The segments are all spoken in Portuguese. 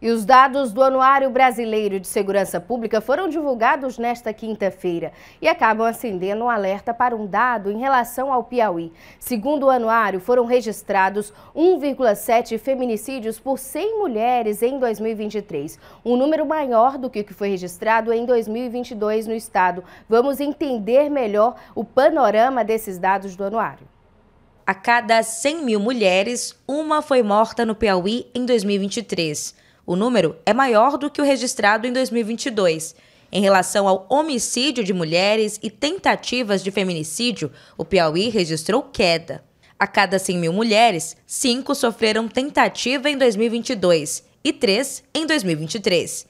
E os dados do Anuário Brasileiro de Segurança Pública foram divulgados nesta quinta-feira e acabam acendendo um alerta para um dado em relação ao Piauí. Segundo o anuário, foram registrados 1,7 feminicídios por 100 mulheres em 2023, um número maior do que o que foi registrado em 2022 no estado. Vamos entender melhor o panorama desses dados do anuário. A cada 100 mil mulheres, uma foi morta no Piauí em 2023. O número é maior do que o registrado em 2022. Em relação ao homicídio de mulheres e tentativas de feminicídio, o Piauí registrou queda. A cada 100 mil mulheres, 5 sofreram tentativa em 2022 e 3 em 2023.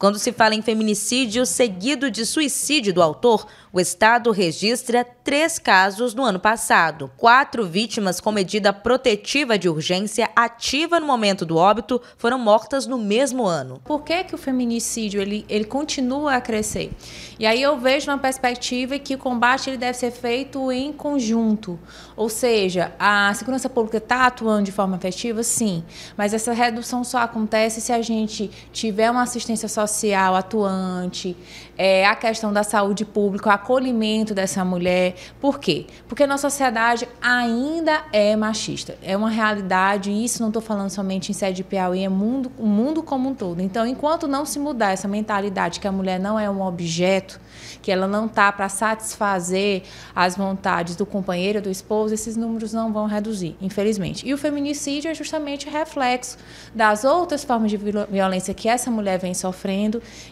Quando se fala em feminicídio seguido de suicídio do autor, o Estado registra três casos no ano passado. Quatro vítimas com medida protetiva de urgência ativa no momento do óbito foram mortas no mesmo ano. Por que, que o feminicídio ele, ele continua a crescer? E aí eu vejo uma perspectiva que o combate ele deve ser feito em conjunto. Ou seja, a segurança pública está atuando de forma efetiva, sim, mas essa redução só acontece se a gente tiver uma assistência social social atuante, é, a questão da saúde pública, o acolhimento dessa mulher. Por quê? Porque nossa sociedade ainda é machista. É uma realidade, e isso não estou falando somente em sede de Piauí, é mundo, o mundo como um todo. Então, enquanto não se mudar essa mentalidade que a mulher não é um objeto, que ela não está para satisfazer as vontades do companheiro, do esposo, esses números não vão reduzir, infelizmente. E o feminicídio é justamente reflexo das outras formas de violência que essa mulher vem sofrendo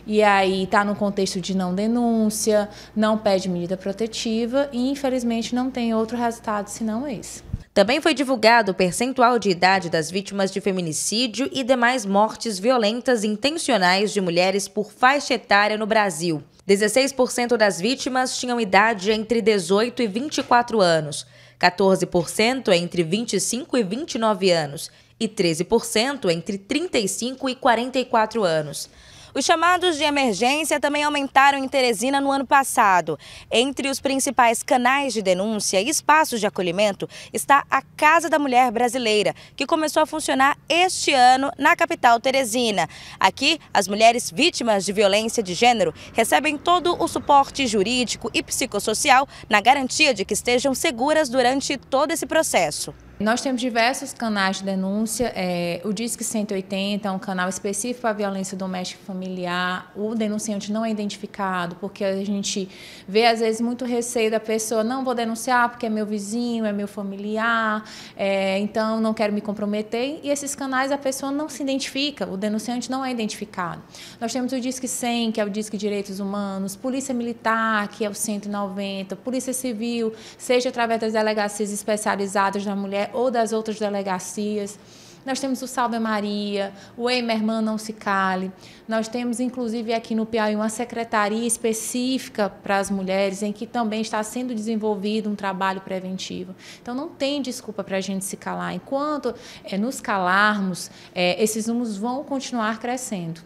e aí está no contexto de não denúncia, não pede medida protetiva e, infelizmente, não tem outro resultado senão esse. Também foi divulgado o percentual de idade das vítimas de feminicídio e demais mortes violentas intencionais de mulheres por faixa etária no Brasil. 16% das vítimas tinham idade entre 18 e 24 anos, 14% entre 25 e 29 anos e 13% entre 35 e 44 anos. Os chamados de emergência também aumentaram em Teresina no ano passado. Entre os principais canais de denúncia e espaços de acolhimento está a Casa da Mulher Brasileira, que começou a funcionar este ano na capital Teresina. Aqui, as mulheres vítimas de violência de gênero recebem todo o suporte jurídico e psicossocial na garantia de que estejam seguras durante todo esse processo. Nós temos diversos canais de denúncia. É, o Disque 180 é um canal específico para violência doméstica e familiar. O denunciante não é identificado, porque a gente vê, às vezes, muito receio da pessoa. Não vou denunciar porque é meu vizinho, é meu familiar, é, então não quero me comprometer. E esses canais a pessoa não se identifica, o denunciante não é identificado. Nós temos o Disque 100, que é o Disque Direitos Humanos, Polícia Militar, que é o 190, Polícia Civil, seja através das delegacias especializadas da mulher ou das outras delegacias. Nós temos o Salve Maria, o Ei, minha irmã, não se cale. Nós temos, inclusive, aqui no Piauí, uma secretaria específica para as mulheres, em que também está sendo desenvolvido um trabalho preventivo. Então, não tem desculpa para a gente se calar. Enquanto é, nos calarmos, é, esses números vão continuar crescendo.